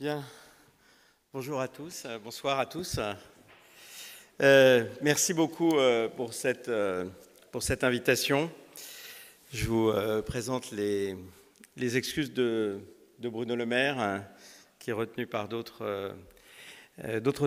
Bien, bonjour à tous, euh, bonsoir à tous. Euh, merci beaucoup euh, pour, cette, invitation. Je vous présente les, excuses de, Bruno Le Maire, hein, qui est retenu par d'autres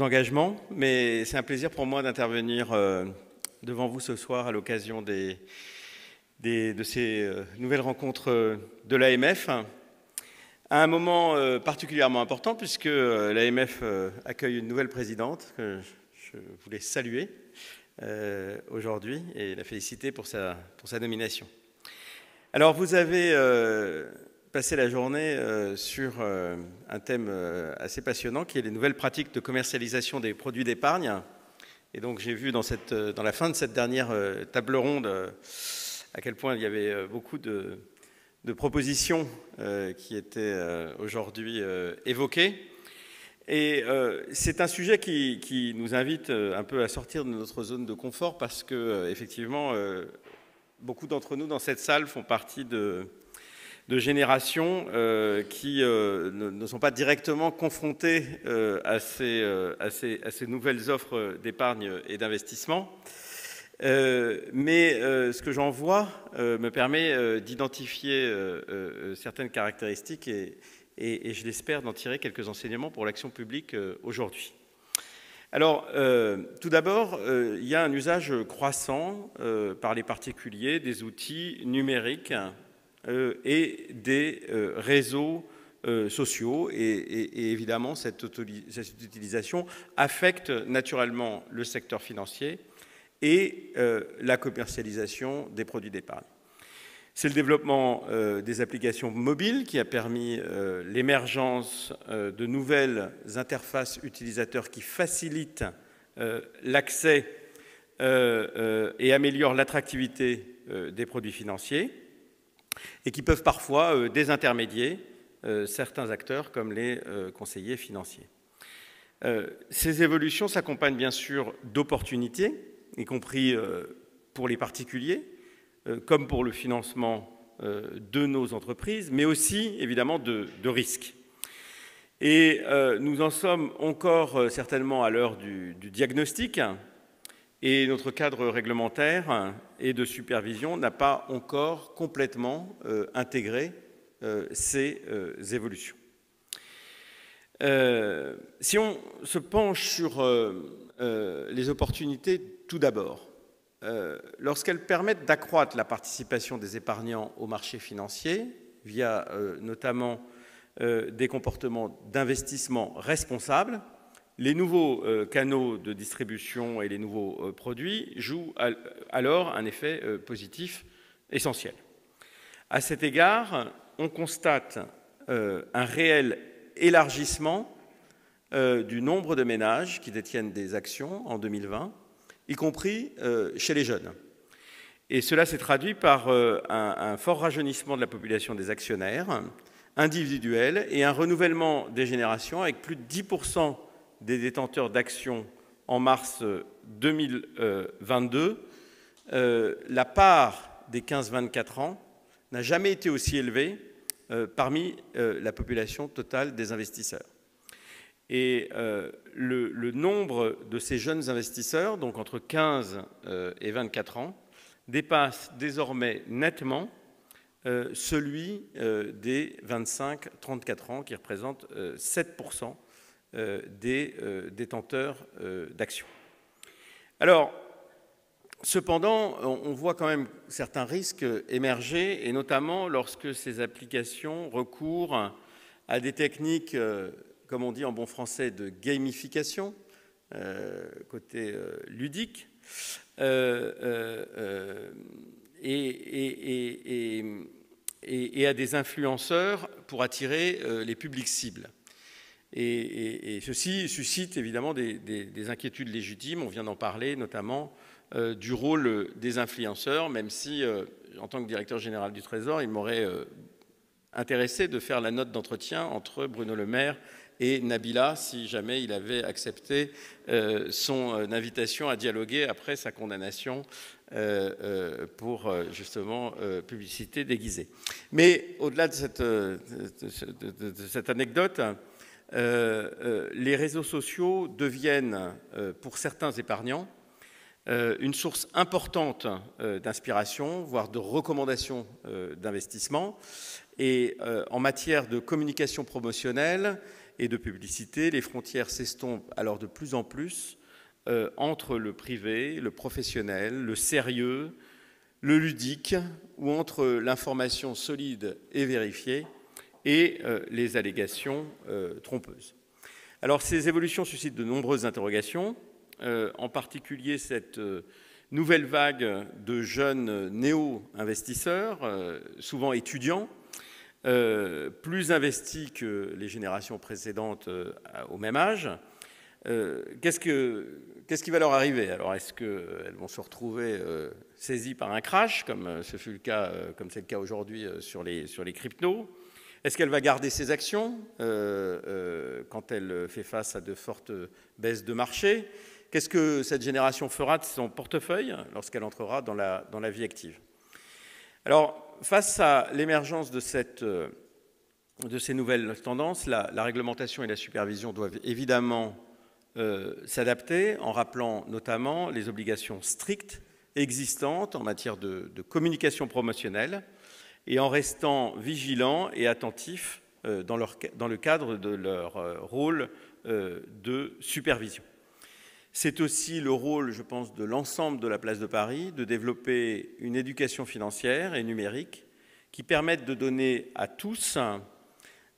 engagements, mais c'est un plaisir pour moi d'intervenir devant vous ce soir à l'occasion de ces nouvelles rencontres de l'AMF à un moment euh, particulièrement important puisque euh, l'AMF euh, accueille une nouvelle présidente que je voulais saluer aujourd'hui et la féliciter pour sa, pour sa nomination. Alors vous avez passé la journée sur un thème assez passionnant qui est les nouvelles pratiques de commercialisation des produits d'épargne. Et donc j'ai vu dans, cette, dans la fin de cette dernière table ronde à quel point il y avait beaucoup de de propositions euh, qui étaient euh, aujourd'hui euh, évoquées. Et c'est un sujet qui, nous invite un peu à sortir de notre zone de confort parce que, effectivement, beaucoup d'entre nous dans cette salle font partie de, générations qui ne, sont pas directement confrontées à, ces, nouvelles offres d'épargne et d'investissement. Euh, mais euh, ce que j'en vois euh, me permet d'identifier certaines caractéristiques et, je l'espère d'en tirer quelques enseignements pour l'action publique aujourd'hui. Alors, tout d'abord, il y a un usage croissant par les particuliers des outils numériques et des réseaux sociaux et, évidemment cette utilisation affecte naturellement le secteur financier et euh, la commercialisation des produits d'épargne. C'est le développement euh, des applications mobiles qui a permis euh, l'émergence de nouvelles interfaces utilisateurs qui facilitent l'accès et améliorent l'attractivité des produits financiers et qui peuvent parfois désintermédier certains acteurs comme les conseillers financiers. ces évolutions s'accompagnent bien sûr d'opportunités y compris euh, pour les particuliers, euh, comme pour le financement euh, de nos entreprises, mais aussi évidemment de, risques. Et nous en sommes encore certainement à l'heure du, diagnostic, et notre cadre réglementaire et de supervision n'a pas encore complètement intégré ces évolutions. si on se penche sur les opportunités tout d'abord, euh, lorsqu'elles permettent d'accroître la participation des épargnants au marché financier, via euh, notamment euh, des comportements d'investissement responsables, les nouveaux canaux de distribution et les nouveaux produits jouent alors un effet positif essentiel. À cet égard, on constate un réel élargissement du nombre de ménages qui détiennent des actions en 2020 y compris euh, chez les jeunes. Et cela s'est traduit par euh, un, fort rajeunissement de la population des actionnaires individuels et un renouvellement des générations avec plus de 10% des détenteurs d'actions en mars 2022. Euh, la part des 15-24 ans n'a jamais été aussi élevée parmi la population totale des investisseurs. Et euh, le, nombre de ces jeunes investisseurs, donc entre 15 euh, et 24 ans, dépasse désormais nettement euh, celui des 25-34 ans, qui représente 7% des détenteurs d'actions. Alors, cependant, on, on voit quand même certains risques émerger, et notamment lorsque ces applications recourent à des techniques comme on dit en bon français, de gamification, côté ludique. et, à des influenceurs pour attirer euh, les publics cibles. Et, ceci suscite évidemment des, des, inquiétudes légitimes, on vient d'en parler notamment euh, du rôle des influenceurs, même si euh, en tant que directeur général du Trésor, il m'aurait intéressé de faire la note d'entretien entre Bruno Le Maire et Nabila si jamais il avait accepté euh, son euh, invitation à dialoguer après sa condamnation euh, pour justement publicité déguisée. Mais au-delà de cette, de cette anecdote, les réseaux sociaux deviennent pour certains épargnants une source importante d'inspiration, voire de recommandation d'investissement. Et en matière de communication promotionnelle, et de publicité, les frontières s'estompent alors de plus en plus euh, entre le privé, le professionnel, le sérieux, le ludique, ou entre l'information solide et vérifiée et euh, les allégations euh, trompeuses. Alors ces évolutions suscitent de nombreuses interrogations, en particulier cette nouvelle vague de jeunes néo-investisseurs, souvent étudiants, euh, plus investies que les générations précédentes euh, au même âge. Euh, qu'est-ce, que, qu'est-ce qui va leur arriver Alors, est-ce qu'elles vont se retrouver saisies par un crash, comme ce fut le cas, comme c'est le cas aujourd'hui sur les, sur les cryptos Est-ce qu'elle va garder ses actions quand elle fait face à de fortes baisses de marché Qu'est-ce que cette génération fera de son portefeuille lorsqu'elle entrera dans la, dans la vie active Alors, face à l'émergence de, euh, ces nouvelles tendances, la, réglementation et la supervision doivent évidemment euh, s'adapter en rappelant notamment les obligations strictes existantes en matière de, communication promotionnelle et en restant vigilants et attentifs euh, dans, le cadre de leur rôle de supervision. C'est aussi le rôle, je pense, de l'ensemble de la place de Paris de développer une éducation financière et numérique qui permette de donner à tous,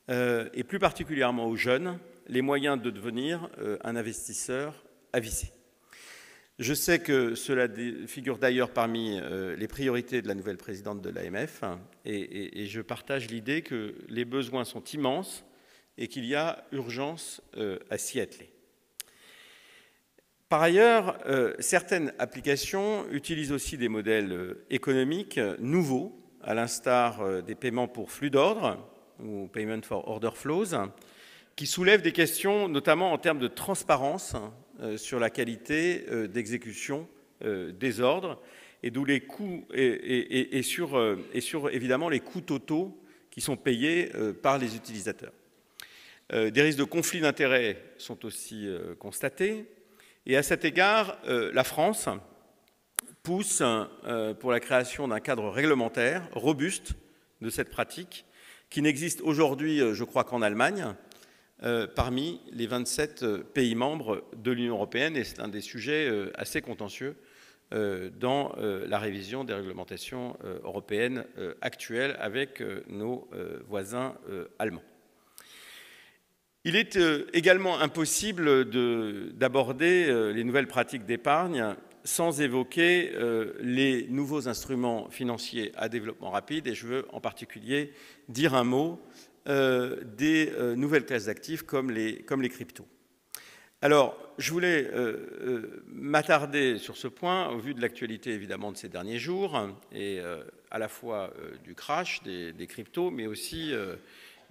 euh, et plus particulièrement aux jeunes, les moyens de devenir euh, un investisseur avisé. Je sais que cela figure d'ailleurs parmi euh, les priorités de la nouvelle présidente de l'AMF, et, je partage l'idée que les besoins sont immenses et qu'il y a urgence à s'y atteler. Par ailleurs, euh, certaines applications utilisent aussi des modèles euh, économiques euh, nouveaux, à l'instar des paiements pour flux d'ordre ou payment for order flows, qui soulèvent des questions notamment en termes de transparence sur la qualité d'exécution des ordres et d'où les coûts et, sur, et, sur, évidemment les coûts totaux qui sont payés par les utilisateurs. Des risques de conflits d'intérêts sont aussi constatés et à cet égard, euh, la France pousse euh, pour la création d'un cadre réglementaire robuste de cette pratique qui n'existe aujourd'hui, euh, je crois qu'en Allemagne, parmi les 27 pays membres de l'Union européenne, et c'est un des sujets assez contentieux dans la révision des réglementations européennes actuelles avec nos voisins allemands. Il est euh, également impossible d'aborder euh, les nouvelles pratiques d'épargne sans évoquer euh, les nouveaux instruments financiers à développement rapide, et je veux en particulier dire un mot des nouvelles classes d'actifs comme les, comme cryptos. Alors, je voulais m'attarder sur ce point, au vu de l'actualité évidemment de ces derniers jours, et à la fois du crash des cryptos, mais aussi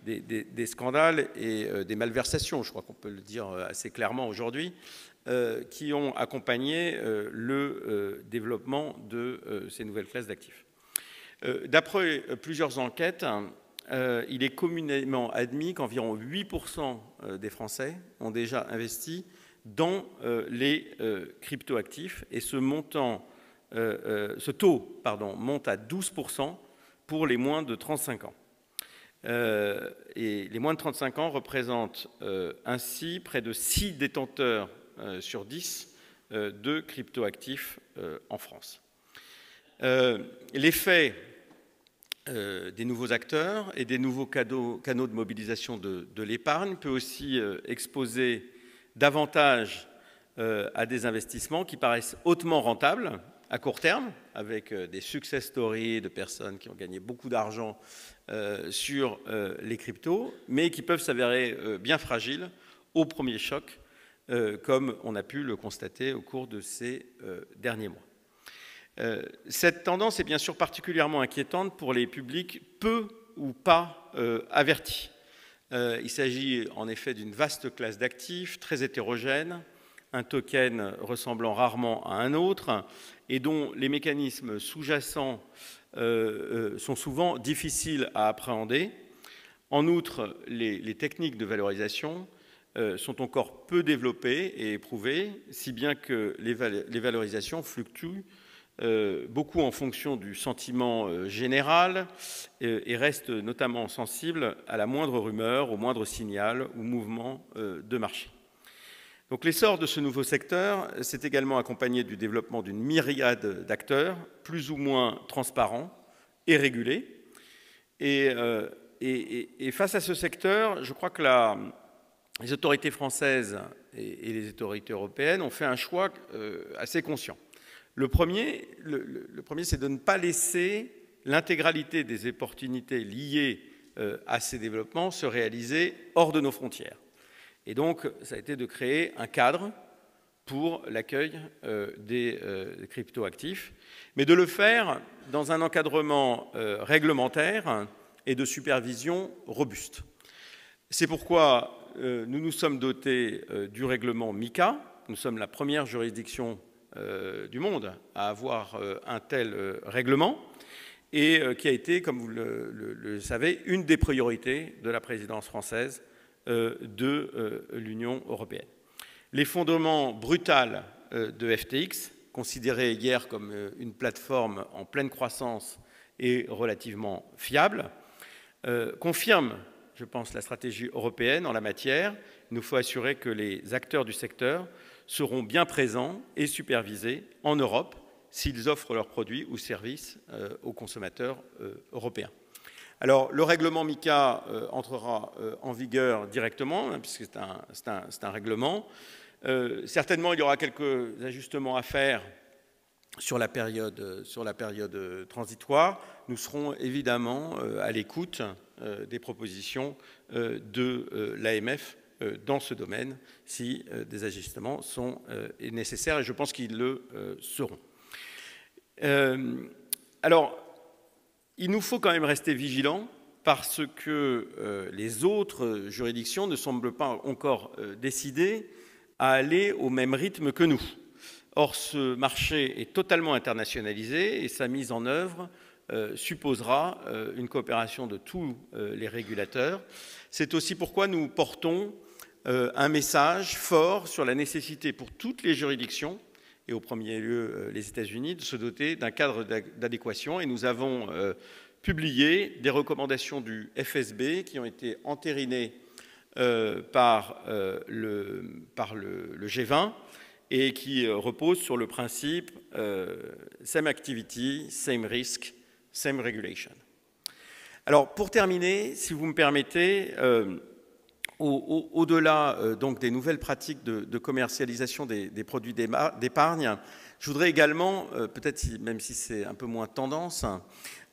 des, scandales et euh, des malversations, je crois qu'on peut le dire euh, assez clairement aujourd'hui, euh, qui ont accompagné le développement de ces nouvelles classes d'actifs. D'après plusieurs enquêtes, il est communément admis qu'environ 8% des Français ont déjà investi dans les crypto-actifs et ce montant ce taux monte à 12% pour les moins de 35 ans. Euh, et les moins de 35 ans représentent euh, ainsi près de 6 détenteurs euh, sur 10 de cryptoactifs en France. L'effet des nouveaux acteurs et des nouveaux canaux de mobilisation de l'épargne peut aussi exposer davantage à des investissements qui paraissent hautement rentables à court terme, avec euh, des success stories de personnes qui ont gagné beaucoup d'argent euh, sur euh, les cryptos, mais qui peuvent s'avérer bien fragiles au premier choc, comme on a pu le constater au cours de ces derniers mois. Cette tendance est bien sûr particulièrement inquiétante pour les publics peu ou pas avertis. Il s'agit en effet d'une vaste classe d'actifs très hétérogène, un token ressemblant rarement à un autre, et dont les mécanismes sous-jacents euh, euh, sont souvent difficiles à appréhender. En outre, les, techniques de valorisation euh, sont encore peu développées et éprouvées, si bien que les, valorisations fluctuent beaucoup en fonction du sentiment général et restent notamment sensibles à la moindre rumeur, au moindre signal ou mouvement de marché. Donc l'essor de ce nouveau secteur s'est également accompagné du développement d'une myriade d'acteurs, plus ou moins transparents et régulés. Et, euh, face à ce secteur, je crois que les autorités françaises et, les autorités européennes ont fait un choix euh, assez conscient. Le premier, premier c'est de ne pas laisser l'intégralité des opportunités liées euh, à ces développements se réaliser hors de nos frontières. Et donc, ça a été de créer un cadre pour l'accueil euh, des crypto euh, cryptoactifs, mais de le faire dans un encadrement euh, réglementaire et de supervision robuste. C'est pourquoi nous nous sommes dotés du règlement MICA. Nous sommes la première juridiction du monde à avoir un tel règlement et qui a été, comme vous le savez, une des priorités de la présidence française euh, de euh, l'Union européenne. Les fondements brutal euh, de FTX, considérés hier comme une plateforme en pleine croissance et relativement fiable, confirment, je pense, la stratégie européenne en la matière. Il nous faut assurer que les acteurs du secteur seront bien présents et supervisés en Europe s'ils offrent leurs produits ou services aux consommateurs européens. Alors, le règlement MICA euh, entrera euh, en vigueur directement, hein, puisque c'est un, règlement. Euh, certainement, il y aura quelques ajustements à faire sur la période, sur la période transitoire. Nous serons évidemment à l'écoute des propositions de l'AMF dans ce domaine si des ajustements sont nécessaires, et je pense qu'ils le seront. alors, il nous faut quand même rester vigilants parce que euh, les autres juridictions ne semblent pas encore euh, décider à aller au même rythme que nous. Or, ce marché est totalement internationalisé et sa mise en œuvre euh, supposera une coopération de tous les régulateurs. C'est aussi pourquoi nous portons un message fort sur la nécessité pour toutes les juridictions et au premier lieu euh, les États-Unis, de se doter d'un cadre d'adéquation. Et nous avons euh, publié des recommandations du FSB qui ont été entérinées euh, par, le, par le, G20 et qui reposent sur le principe same activity, same risk, same regulation. Alors pour terminer, si vous me permettez, au-delà euh, donc des nouvelles pratiques de, commercialisation des, produits d'épargne, je voudrais également, euh, peut-être même si c'est un peu moins tendance,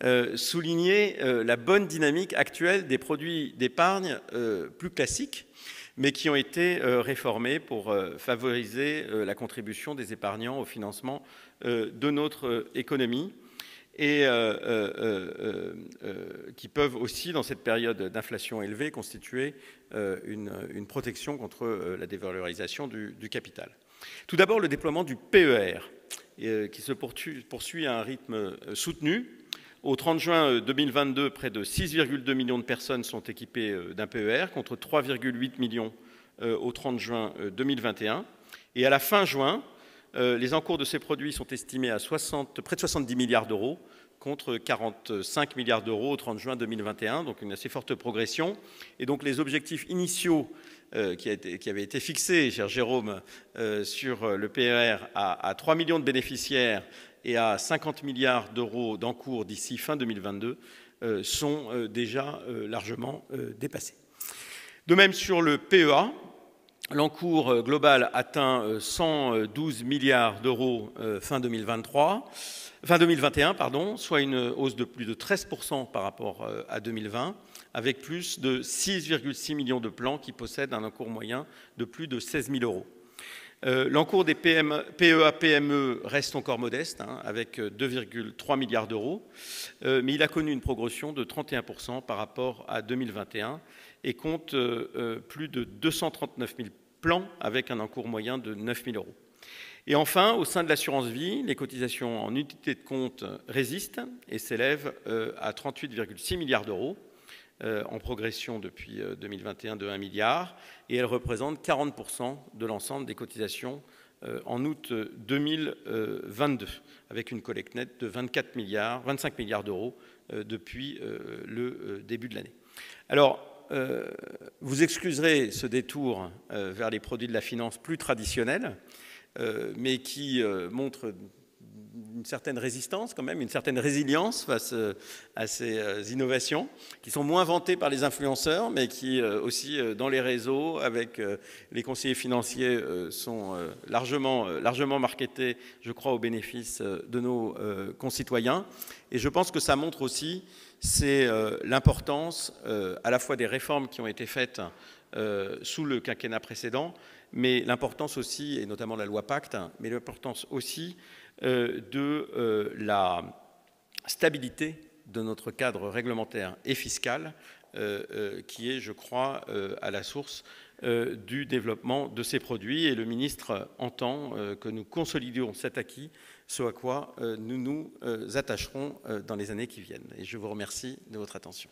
euh, souligner la bonne dynamique actuelle des produits d'épargne plus classiques, mais qui ont été réformés pour favoriser la contribution des épargnants au financement de notre économie et euh, euh, euh, qui peuvent aussi, dans cette période d'inflation élevée, constituer une, protection contre la dévalorisation du, du capital. Tout d'abord, le déploiement du PER, qui se poursuit à un rythme soutenu. Au 30 juin 2022, près de 6,2 millions de personnes sont équipées d'un PER, contre 3,8 millions au 30 juin 2021. Et à la fin juin, euh, les encours de ces produits sont estimés à près de 70 milliards d'euros contre 45 milliards d'euros au 30 juin 2021, donc une assez forte progression. Et donc les objectifs initiaux euh, qui, avaient été fixés, cher Jérôme, euh, sur le PER à, à 3 millions de bénéficiaires et à 50 milliards d'euros d'encours d'ici fin 2022 sont déjà largement dépassés. De même sur le PEA, L'encours euh, global atteint 112 euh, euh, milliards d'euros fin 2023, fin 2021, pardon, soit une hausse de plus de 13% par rapport à 2020, avec plus de 6,6 millions de plans qui possèdent un encours moyen de plus de 16 000 euros. L'encours des PME, PEA-PME reste encore modeste, hein, avec 2,3 milliards d'euros, mais il a connu une progression de 31% par rapport à 2021, et compte euh, euh, plus de 239 000 plans avec un encours moyen de 9 000 euros. Et enfin, au sein de l'assurance vie, les cotisations en unité de compte résistent et s'élèvent euh, à 38,6 milliards d'euros, en progression depuis 2021 de 1 milliard, et elles représentent 40% de l'ensemble des cotisations en août 2022, avec une collecte nette de 24 milliards, 25 milliards d'euros depuis le début de l'année. Alors, euh, vous excuserez ce détour euh, vers les produits de la finance plus traditionnels, euh, mais qui montrent une certaine résistance quand même, une certaine résilience face à ces innovations qui sont moins vantées par les influenceurs, mais qui aussi dans les réseaux, avec les conseillers financiers, sont largement, largement marketés, je crois, au bénéfice de nos concitoyens. Et je pense que ça montre aussi c'est euh, l'importance euh, à la fois des réformes qui ont été faites euh, sous le quinquennat précédent, mais l'importance aussi, et notamment la loi Pacte, mais l'importance aussi de la stabilité de notre cadre réglementaire et fiscal euh, euh, qui est, je crois, euh, à la source du développement de ces produits. Et le ministre entend que nous consolidions cet acquis, ce à quoi nous nous attacherons dans les années qui viennent. Et je vous remercie de votre attention.